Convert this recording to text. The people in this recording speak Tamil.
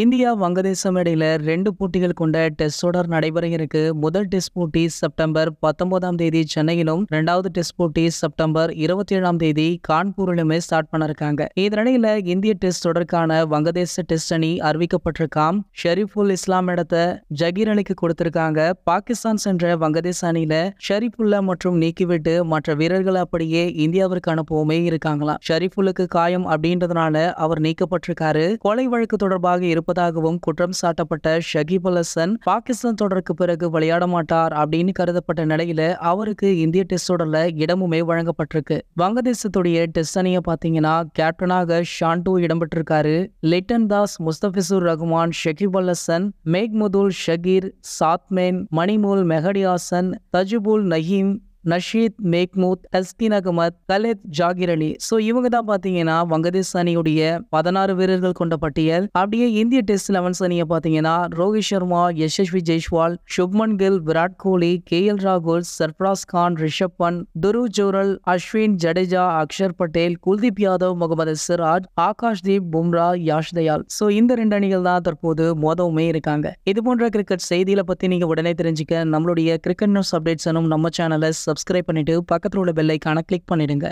இந்தியா வங்கதேசம் இடையில ரெண்டு போட்டிகள் கொண்ட டெஸ்ட் தொடர் நடைபெற இருக்கு முதல் டெஸ்ட் போட்டி செப்டம்பர் பத்தொன்பதாம் தேதி சென்னையிலும் இரண்டாவது டெஸ்ட் போட்டி செப்டம்பர் இருபத்தி ஏழாம் தேதி கான்பூரிலுமே ஸ்டார்ட் பண்ணிருக்காங்க இதனிடையில இந்திய டெஸ்ட் தொடருக்கான வங்கதேச டெஸ்ட் அணி அறிவிக்கப்பட்டிருக்காம் ஷெரீஃபுல் இஸ்லாம் இடத்த ஜகீர் அலிக்கு கொடுத்திருக்காங்க பாகிஸ்தான் சென்ற வங்கதேச அணியில ஷெரீஃபுல்லா மற்றும் நீக்கிவிட்டு மற்ற வீரர்கள் அப்படியே இந்தியாவிற்கு அனுப்பவுமே இருக்காங்களாம் ஷெரீஃபுல்லுக்கு காயம் அப்படின்றதுனால அவர் நீக்கப்பட்டிருக்காரு கொலை வழக்கு தொடர்பாக இருப்பதாகவும் குற்றம் சாட்டப்பட்ட ஷகீப் ஹசன் பாகிஸ்தான் தொடருக்கு பிறகு விளையாட மாட்டார் அப்படின்னு கருதப்பட்ட நிலையில அவருக்கு இந்திய டெஸ்ட் தொடர்ல இடமுமே வழங்கப்பட்டிருக்கு வங்கதேசத்துடைய டெஸ்ட் அணியை பாத்தீங்கன்னா கேப்டனாக ஷாண்டு இடம்பெற்றிருக்காரு லிட்டன் தாஸ் முஸ்தபிசுர் ரகுமான் ஷகீப் ஹசன் மேக்முதுல் ஷகீர் சாத்மேன் மணிமூல் மெஹடி ஹாசன் தஜிபுல் நஹீம் நஷீத் மேக்மூத் அஸ்தீன் அகமத் தலித் ஜாகிர் அலி ஸோ இவங்க தான் பார்த்தீங்கன்னா வங்கதேச அணியுடைய பதினாறு வீரர்கள் கொண்ட பட்டியல் அப்படியே இந்திய டெஸ்ட் லெவன்ஸ் அணியை பார்த்தீங்கன்னா ரோஹித் சர்மா யசஸ்வி ஜெய்ஷ்வால் சுப்மன் கில் விராட் கோலி கே எல் ராகுல் சர்ஃப்ராஸ் கான் ரிஷப் பன் துரு ஜோரல் அஸ்வின் ஜடேஜா அக்ஷர் பட்டேல் குல்தீப் யாதவ் முகமது சிராஜ் ஆகாஷ் தீப் பும்ரா யாஷ் தயால் ஸோ இந்த ரெண்டு அணிகள் தான் தற்போது மோதவுமே இருக்காங்க இது போன்ற கிரிக்கெட் செய்தியில பத்தி நீங்க உடனே தெரிஞ்சுக்க நம்மளுடைய கிரிக்கெட் நியூஸ் அப்டேட்ஸ் நம்ம சேனலை சப்ஸ்கிரைப் பண்ணிட்டு பக்கத்தில் உள்ள பெல்லைக்கான கிளிக் பண்ணிடுங்க